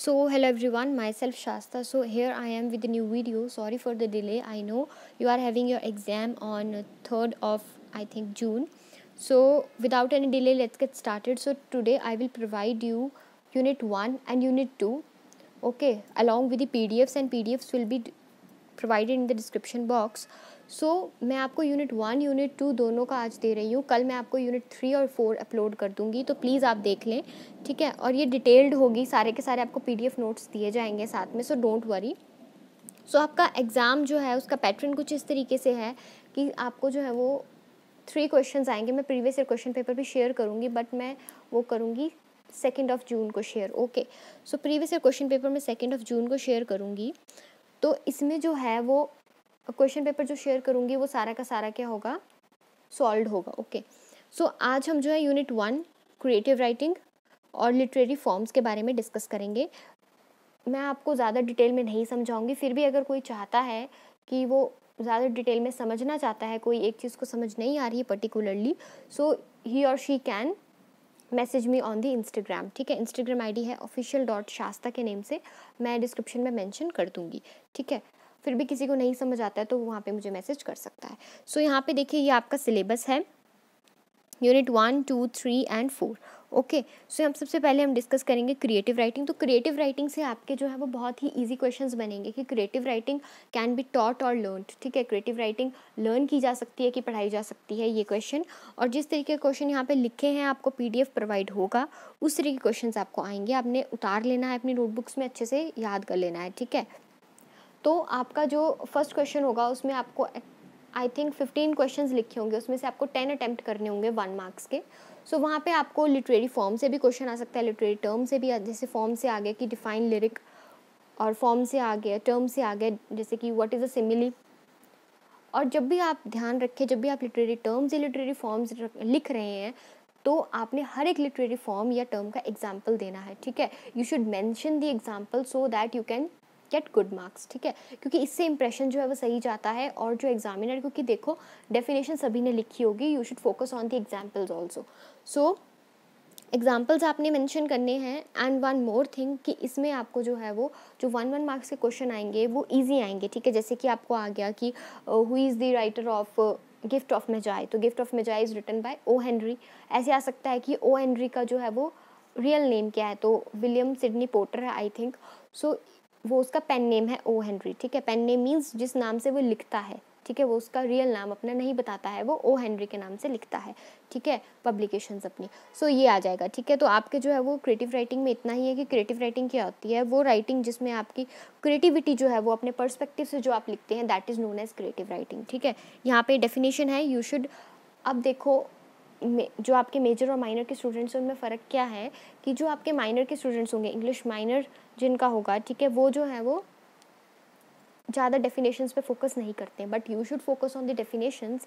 so hello everyone myself shasta so here i am with a new video sorry for the delay i know you are having your exam on 3rd of i think june so without any delay let's get started so today i will provide you unit 1 and unit 2 okay along with the pdfs and pdfs will be provided in the description box so so, मैं आपको unit one unit to दोनों का आज दे रही हूँ कल मैं आपको यूनिट थ्री और फोर अपलोड कर दूँगी तो प्लीज़ आप देख लें ठीक है और ये डिटेल्ड होगी सारे के सारे आपको पीडीएफ नोट्स दिए जाएंगे साथ में सो डोंट वरी सो आपका एग्ज़ाम जो है उसका पैटर्न कुछ इस तरीके से है कि आपको जो है वो थ्री क्वेश्चन आएंगे मैं प्रीवियस ईयर क्वेश्चन पेपर भी शेयर करूँगी बट मैं वो करूँगी सेकेंड ऑफ जून को share okay so previous year question paper मैं सेकेंड ऑफ जून को शेयर करूँगी तो इसमें जो है वो क्वेश्चन पेपर जो शेयर करूँगी वो सारा का सारा क्या होगा सॉल्व होगा ओके सो so, आज हम जो है यूनिट वन क्रिएटिव राइटिंग और लिटरेरी फॉर्म्स के बारे में डिस्कस करेंगे मैं आपको ज़्यादा डिटेल में नहीं समझाऊंगी फिर भी अगर कोई चाहता है कि वो ज़्यादा डिटेल में समझना चाहता है कोई एक चीज़ को समझ नहीं आ रही है पर्टिकुलरली सो ही और she can message me on the Instagram ठीक है इंस्टाग्राम आईडी है ऑफिशियल डॉट शास्ता के नेम से मैं डिस्क्रिप्शन में मेंशन कर दूंगी ठीक है फिर भी किसी को नहीं समझ आता है तो वहाँ पे मुझे मैसेज कर सकता है सो so, यहाँ पे देखिए ये आपका सिलेबस है unit one two three and four okay so हम सबसे पहले हम डिस्कस करेंगे क्रिएटिव राइटिंग तो क्रिएटिव राइटिंग से आपके जो है वो बहुत ही इजी क्वेश्चंस बनेंगे कि creative writing can be taught और लर्न ठीक है क्रिएटिव राइटिंग लर्न की जा सकती है कि पढ़ाई जा सकती है ये क्वेश्चन और जिस तरीके के क्वेश्चन यहाँ पे लिखे हैं आपको पी प्रोवाइड होगा उस तरीके क्वेश्चन आपको आएंगे आपने उतार लेना है अपनी नोटबुक्स में अच्छे से याद कर लेना है ठीक है तो आपका जो फर्स्ट क्वेश्चन होगा उसमें आपको आई थिंक फिफ्टीन क्वेश्चन लिखे होंगे उसमें से आपको टेन अटैम्प्ट करने होंगे वन मार्क्स के सो so, वहाँ पे आपको लिटरेरी फॉर्म से भी क्वेश्चन आ सकता है लिटरेरी टर्म से भी जैसे फॉर्म से आ गया कि डिफाइन लिरिक और फॉर्म से आ गया टर्म से आ गया जैसे कि व्हाट इज़ अ सिमिली और जब भी आप ध्यान रखें जब भी आप लिटरेरी टर्म्स या लिटरेरी फॉर्म्स लिख रहे हैं तो आपने हर एक लिटरेरी फॉर्म या टर्म का एग्जाम्पल देना है ठीक है you should mention the example so that you can get good marks ठीक है क्योंकि इससे इंप्रेशन जो है वो सही जाता है और जो एग्जामिनर क्योंकि देखो डेफिनेशन सभी ने लिखी होगी you should focus on the examples also so examples आपने मैंशन करने हैं एंड वन मोर थिंग कि इसमें आपको जो है वो जो वन वन मार्क्स के क्वेश्चन आएंगे वो ईजी आएंगे ठीक है जैसे कि आपको आ गया कि who is the writer of gift of Magi तो gift of Magi is written by O Henry ऐसे आ सकता है कि ओ हेनरी का जो है वो रियल नेम क्या है तो विलियम सिडनी पोटर है आई थिंक सो वो उसका पेन नेम है ओ हेनरी ठीक है पेन नेम मीन्स जिस नाम से वो लिखता है ठीक है वो उसका रियल नाम अपना नहीं बताता है वो ओ हेनरी के नाम से लिखता है ठीक है पब्लिकेशंस अपनी सो so, ये आ जाएगा ठीक है तो आपके जो है वो क्रिएटिव राइटिंग में इतना ही है कि क्रिएटिव राइटिंग क्या होती है वो राइटिंग जिसमें आपकी क्रिएटिविटी जो है वो अपने पर्सपेक्टिव से जो आप लिखते हैं that is known as creative writing ठीक है यहाँ पे डेफिनेशन है यू शुड अब देखो जो आपके मेजर और माइनर के स्टूडेंट्स हैं उनमें फ़र्क क्या है कि जो आपके माइनर के स्टूडेंट्स होंगे इंग्लिश माइनर जिनका होगा ठीक है वो जो है वो ज़्यादा डेफिनेशंस पे फोकस नहीं करते but you should focus on the definitions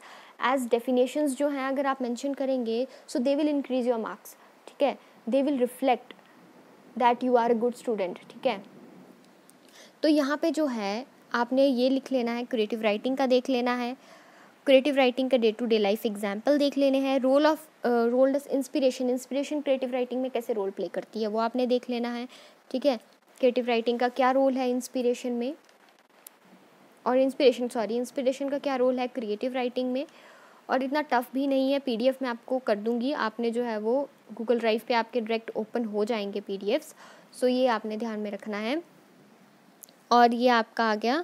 as definitions जो हैं अगर आप मेंशन करेंगे so they will increase your marks ठीक है they will reflect that you are a good student ठीक है तो यहाँ पे जो है आपने ये लिख लेना है क्रिएटिव राइटिंग का देख लेना है क्रिएटिव राइटिंग का day to day life example देख लेने हैं role of role does inspiration inspiration creative writing में कैसे रोल प्ले करती है वो आपने देख लेना है ठीक है क्रिएटिव राइटिंग का क्या रोल है इंस्पिरेशन में और इंस्पिरेशन सॉरी इंस्पिरेशन का क्या रोल है क्रिएटिव राइटिंग में और इतना टफ भी नहीं है पी मैं आपको कर दूंगी आपने जो है वो गूगल ड्राइव पे आपके डायरेक्ट ओपन हो जाएंगे पी सो ये आपने ध्यान में रखना है और ये आपका आ गया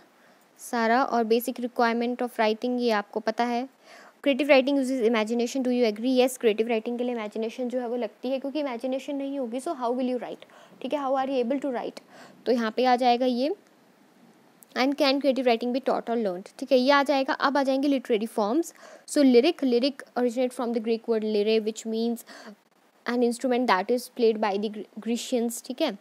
सारा और बेसिक रिक्वायरमेंट ऑफ राइटिंग ये आपको पता है creative writing use imagination do you agree yes creative writing के लिए इमेजिनेशन जो है वो लगती है क्योंकि इमेजिनेशन नहीं होगी so how will you write ठीक है how are you able to write तो यहाँ पे आ जाएगा ये एंड कैन क्रिएटिव राइटिंग भी टॉट और लर्न ठीक है ये आ जाएगा अब आ जाएंगे literary forms so lyric lyric originate from the Greek word lyre which means an instrument that is played by the Grecians ठीक है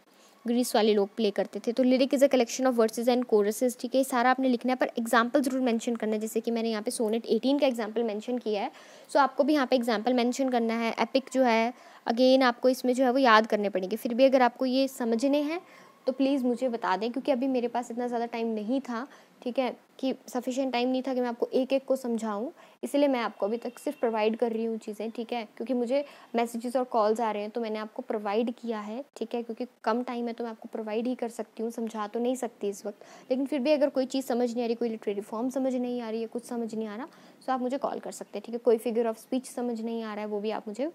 ग्रीस वाले लोग प्ले करते थे तो lyric is a collection of verses and choruses ठीक है सारा आपने लिखना है पर एग्जाम्पल ज़रूर मैंशन करना है जैसे कि मैंने यहाँ पे सोनेट एटीन का एग्जाम्पल मैंशन किया है सो so, आपको भी यहाँ पे एग्जाम्पल मैंशन करना है एपिक जो है अगेन आपको इसमें जो है वो याद करने पड़ेंगे फिर भी अगर आपको ये समझने हैं तो प्लीज़ मुझे बता दें क्योंकि अभी मेरे पास इतना ज़्यादा टाइम नहीं था ठीक है कि सफिशेंट टाइम नहीं था कि मैं आपको एक एक को समझाऊं इसलिए मैं आपको अभी तक सिर्फ प्रोवाइड कर रही हूँ चीज़ें ठीक है क्योंकि मुझे मैसेजेस और कॉल्स आ रहे हैं तो मैंने आपको प्रोवाइड किया है ठीक है क्योंकि कम टाइम है तो मैं आपको प्रोवाइड ही कर सकती हूँ समझा तो नहीं सकती इस वक्त लेकिन फिर भी अगर कोई चीज़ समझ नहीं आ रही कोई लिटरेरी फॉर्म समझ नहीं आ रही है कुछ समझ नहीं आ रहा तो आप मुझे कॉल कर सकते हैं ठीक है कोई फिगर ऑफ स्पीच समझ नहीं आ रहा है वो भी आप मुझे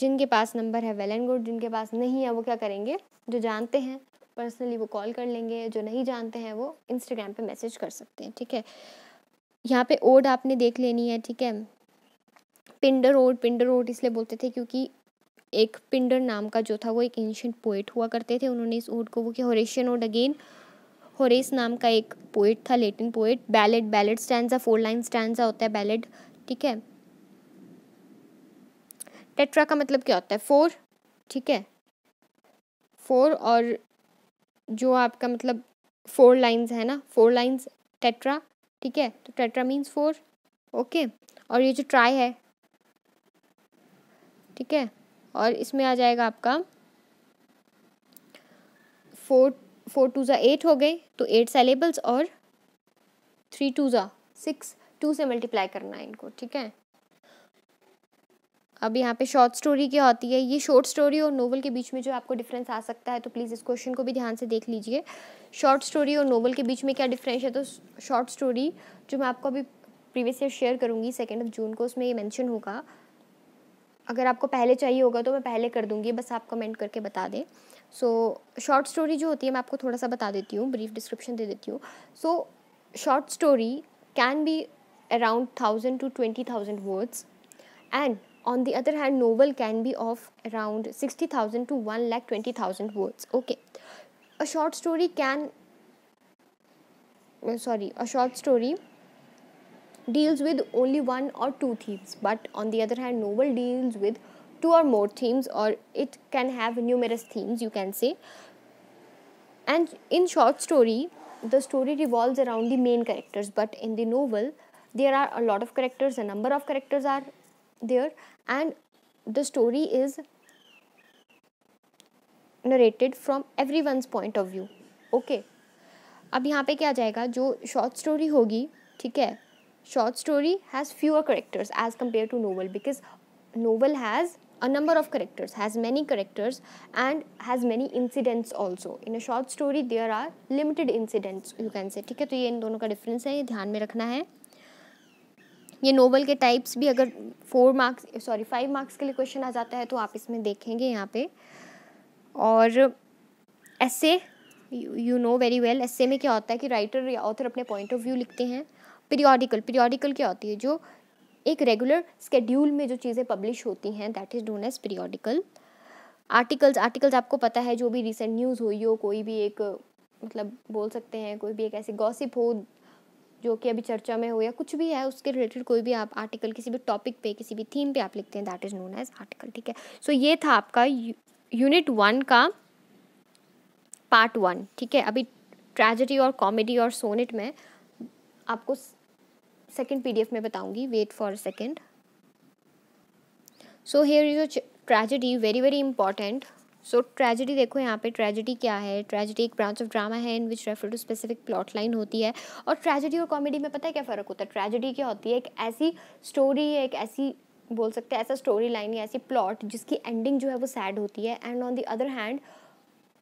जिनके पास नंबर है वेल एंड गुड जिनके पास नहीं है वो क्या करेंगे जो जानते हैं पर्सनली वो कॉल कर लेंगे जो नहीं जानते हैं वो इंस्टाग्राम पे मैसेज कर सकते हैं ठीक है यहाँ पे ओड आपने देख लेनी है ठीक है पिंडर ओड पिंडर ओड इसलिए बोलते थे क्योंकि एक पिंडर नाम का जो था वो एक एंशंट पोइट हुआ करते थे उन्होंने इस ओड को वो कि होरेशियन ओड अगेन होरेस नाम का एक पोइट था Latin poet ballad ballad stand four line stand होता है बैलेट ठीक है टेट्रा का मतलब क्या होता है फोर ठीक है फोर और जो आपका मतलब फोर लाइंस है ना फोर लाइंस टेट्रा ठीक है तो टेट्रा मीन्स फोर ओके और ये जो ट्राई है ठीक है और इसमें आ जाएगा आपका फोर फोर टू ज़ा एट हो गए तो एट सेलेबल्स और थ्री टू ज़ा सिक्स टू से मल्टीप्लाई करना है इनको ठीक है अब यहाँ पे शॉर्ट स्टोरी क्या होती है ये शॉर्ट स्टोरी और नोवेल के बीच में जो आपको डिफरेंस आ सकता है तो प्लीज़ इस क्वेश्चन को भी ध्यान से देख लीजिए शॉर्ट स्टोरी और नोवेल के बीच में क्या डिफरेंस है तो शॉर्ट स्टोरी जो मैं आपको अभी प्रीवियस ईयर शेयर करूँगी सेकेंड ऑफ जून को उसमें ये मैंशन होगा अगर आपको पहले चाहिए होगा तो मैं पहले कर दूँगी बस आप कमेंट करके बता दें सो शॉर्ट स्टोरी जो होती है मैं आपको थोड़ा सा बता देती हूँ ब्रीफ डिस्क्रिप्शन दे देती हूँ so short story can be around thousand to twenty thousand words and on the other hand novel can be of around 60000 to 1 lakh 20000 words okay a short story can uh, sorry a short story deals with only one or two themes but on the other hand novel deals with two or more themes or it can have numerous themes you can say and in short story the story revolves around the main characters but in the novel there are a lot of characters a number of characters are there and the story is narrated from everyone's point of view okay अब यहाँ पे क्या जाएगा जो short story होगी ठीक है short story has fewer characters as compared to novel because novel has a number of characters has many characters and has many incidents also in a short story there are limited incidents you can say ठीक है तो ये इन दोनों का difference है ये ध्यान में रखना है ये नोवल के टाइप्स भी अगर four marks sorry five marks के लिए क्वेश्चन आ जाता है तो आप इसमें देखेंगे यहाँ पे और ऐसे यू नो वेरी वेल ऐसे में क्या होता है कि राइटर या ऑथर अपने पॉइंट ऑफ व्यू लिखते हैं पीरियोडिकल पीरियोडिकल क्या होती है जो एक रेगुलर स्केड्यूल में जो चीज़ें पब्लिश होती हैं that is done as periodical articles articles आपको पता है जो भी रिसेंट न्यूज़ हुई हो कोई भी एक मतलब बोल सकते हैं कोई भी एक ऐसी गॉसिप हो जो कि अभी चर्चा में हो या कुछ भी है उसके रिलेटेड कोई भी आप आर्टिकल किसी भी टॉपिक पे किसी भी थीम पे आप लिखते हैं that is known as article ठीक है सो so, ये था आपका यूनिट वन का पार्ट वन ठीक है अभी ट्रेजिडी और कॉमेडी और सोनेट में आपको सेकेंड पी में बताऊंगी wait for second so here is a tragedy very very important so tragedy देखो यहाँ पे ट्रेजिडी क्या है ट्रेजिडी एक ब्रांच ऑफ ड्रामा है in which refer to specific plot line होती है और ट्रेजिडी और कॉमेडी में पता है क्या फ़र्क होता है ट्रेजिडी क्या होती है एक ऐसी स्टोरी एक ऐसी बोल सकते हैं ऐसा स्टोरी लाइन या ऐसी प्लॉट जिसकी एंडिंग जो है वो सैड होती है and on the other hand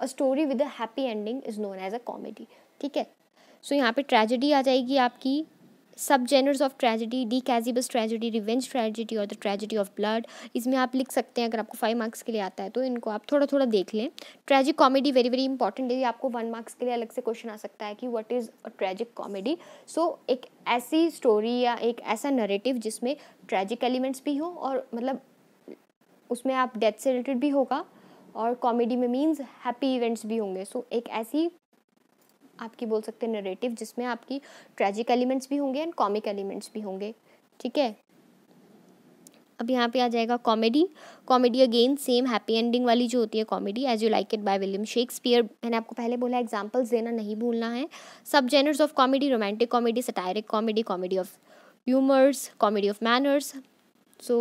a story with a happy ending is known as a comedy ठीक है सो so, यहाँ पे ट्रेजिडी आ जाएगी आपकी सब genres of tragedy de casibus tragedy revenge tragedy और द ट्रेजिडी ऑफ ब्लड इसमें आप लिख सकते हैं अगर आपको फाइव मार्क्स के लिए आता है तो इनको आप थोड़ा थोड़ा देख लें tragic comedy very very important है आपको वन मार्क्स के लिए अलग से क्वेश्चन आ सकता है कि what is a tragic comedy so एक ऐसी स्टोरी या एक ऐसा नरेटिव जिसमें ट्रेजिक एलिमेंट्स भी हों और मतलब उसमें आप डेथ से रिलेटेड भी होगा और कॉमेडी में मीन्स हैप्पी इवेंट्स भी होंगे सो so, एक ऐसी आपकी बोल सकते हैं नरेटिव जिसमें आपकी ट्रेजिक एलिमेंट्स भी होंगे एंड कॉमिक एलिमेंट्स भी होंगे ठीक है अब यहाँ पे आ जाएगा comedy comedy again same happy ending वाली जो होती है comedy as you like it by William Shakespeare मैंने आपको पहले बोला एग्जांपल्स देना नहीं भूलना है सब genres of comedy romantic comedy satiric comedy comedy of humours comedy of manners so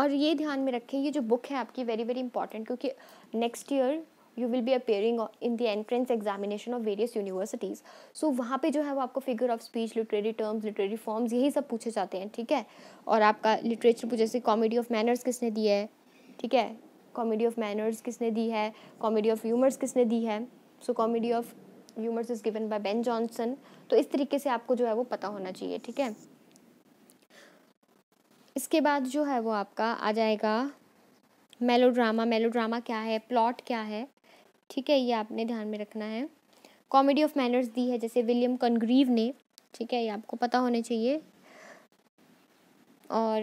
और ये ध्यान में रखें ये जो बुक है आपकी वेरी वेरी इंपॉर्टेंट क्योंकि next year you will be appearing in the entrance examination of various universities so वहाँ पे जो है वो आपको figure of speech literary terms literary forms यही सब पूछे जाते हैं ठीक है और आपका लिटरेचर जैसे कॉमेडी ऑफ मैनर्स किसने दी है ठीक है कॉमेडी ऑफ मैनर्स किसने दी है कॉमेडी ऑफ ह्यूमर्स किसने दी है so comedy of humours is given by Ben Jonson तो इस तरीके से आपको जो है वो पता होना चाहिए ठीक है इसके बाद जो है वो आपका आ जाएगा मेलोड्रामा मेलोड्रामा क्या है प्लॉट क्या है ठीक है ये आपने ध्यान में रखना है कॉमेडी ऑफ मैनर्स दी है जैसे विलियम कनग्रीव ने ठीक है ये आपको पता होना चाहिए और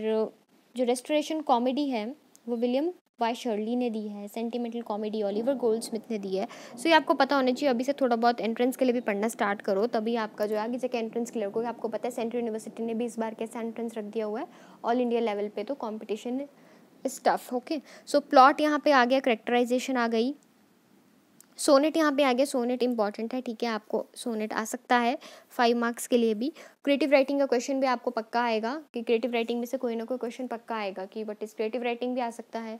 जो रेस्टोरेशन कॉमेडी है वो विलियम वाई शर्ली ने दी है sentimental comedy Oliver Goldsmith ने दी है सो so, ये आपको पता होना चाहिए अभी से थोड़ा बहुत एंट्रेंस के लिए भी पढ़ना स्टार्ट करो तभी आपका जो है आगे जैसे एंट्रेंस क्लियर होगा आपको पता है सेंट्रल यूनिवर्सिटी ने भी इस बार कैसा एंट्रेंस रख दिया हुआ है ऑल इंडिया लेवल पे तो competition is tough okay so plot यहाँ पे आ गया करेक्टराइजेशन आ गई सोनेट यहाँ पे आ गया सोनेट इंपॉर्टेंट है ठीक है आपको सोनेट आ सकता है फाइव मार्क्स के लिए भी क्रिएटिव राइटिंग का क्वेश्चन भी आपको पक्का आएगा कि क्रिएटिव राइटिंग में से कोई ना कोई क्वेश्चन पक्का आएगा कि वट इज़ क्रिएटिव राइटिंग भी आ सकता है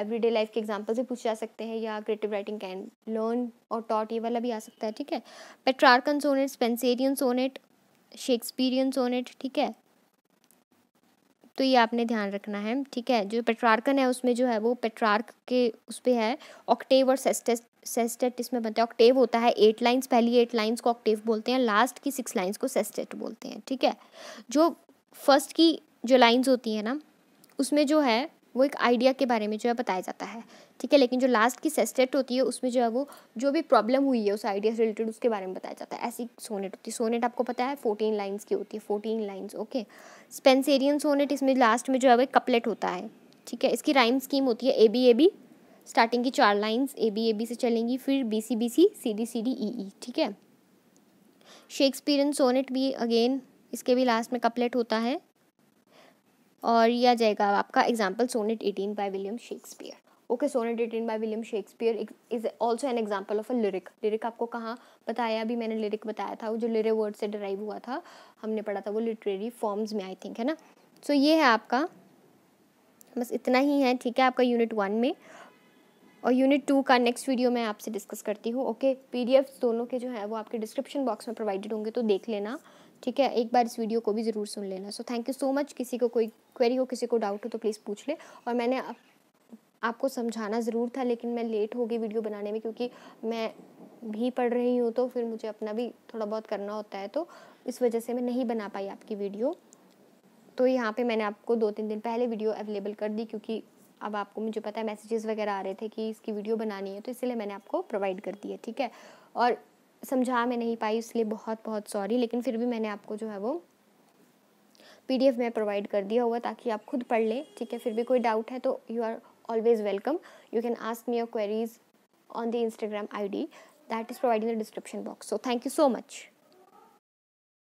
एवरीडे लाइफ के एग्जाम्पल से पूछ जा सकते हैं या क्रिएटिव राइटिंग कैन लर्न और टॉट ये वाला भी आ सकता है ठीक है Petrarchan sonnet Spenserian sonnet Shakespearean sonnet ठीक है तो ये आपने ध्यान रखना है ठीक है जो पेट्रार्कन है उसमें जो है वो पेट्रार्क के उस पर है ऑक्टेव और सेस्टस सेस्टेट इसमें बनता है ऑक्टेव होता है एट लाइन्स पहली एट लाइन्स को ऑक्टेव बोलते हैं लास्ट की सिक्स लाइन्स को सेस्टेट बोलते हैं ठीक है जो फर्स्ट की जो लाइन्स होती हैं ना उसमें जो है वो एक आइडिया के बारे में जो है बताया जाता है ठीक है लेकिन जो लास्ट की सेस्टेट होती है उसमें जो है वो जो भी प्रॉब्लम हुई है उस आइडिया से रिलेटेड उसके बारे में बताया जाता है ऐसी सोनेट होती है सोनेट आपको पता है फोर्टीन लाइन्स की होती है fourteen lines okay Spenserian sonnet इसमें लास्ट में जो है वो कपलेट होता है ठीक है इसकी राइम स्कीम होती है A B A B starting की चार lines A B A B से चलेंगी फिर B C B C C D C D E E ठीक है शेक्सपियरन सोनेट भी अगेन इसके भी लास्ट में कपलेट होता है और यह आ जाएगा आपका example sonnet eighteen by William Shakespeare okay sonnet eighteen by William Shakespeare is also an example of a lyric lyric आपको कहाँ बताया अभी मैंने लिरिक बताया था वो जो लिरे वर्ड से डराइव हुआ था हमने पढ़ा था वो लिटरेरी फॉर्म्स में आई थिंक है ना सो so, ये है आपका बस इतना ही है ठीक है आपका यूनिट वन में और यूनिट टू का नेक्स्ट वीडियो मैं आपसे डिस्कस करती हूँ ओके पीडीएफ दोनों के जो है वो आपके डिस्क्रिप्शन बॉक्स में प्रोवाइडेड होंगे तो देख लेना ठीक है एक बार इस वीडियो को भी ज़रूर सुन लेना so thank you so much किसी को कोई क्वेरी हो किसी को डाउट हो तो प्लीज़ पूछ ले और मैंने आप, आपको समझाना ज़रूर था लेकिन मैं लेट हो गई वीडियो बनाने में क्योंकि मैं भी पढ़ रही हूँ तो फिर मुझे अपना भी थोड़ा बहुत करना होता है तो इस वजह से मैं नहीं बना पाई आपकी वीडियो तो यहाँ पे मैंने आपको दो तीन दिन पहले वीडियो अवेलेबल कर दी क्योंकि अब आपको मुझे पता है मैसेजेस वगैरह आ रहे थे कि इसकी वीडियो बनानी है तो इसलिए मैंने आपको प्रोवाइड कर दी है ठीक है और समझा मैं नहीं पाई इसलिए बहुत बहुत सॉरी लेकिन फिर भी मैंने आपको जो है वो पीडीएफ में प्रोवाइड कर दिया होगा ताकि आप खुद पढ़ लें ठीक है फिर भी कोई डाउट है तो you are always welcome you can ask me your queries on the Instagram I D that is provide in the description box so thank you so much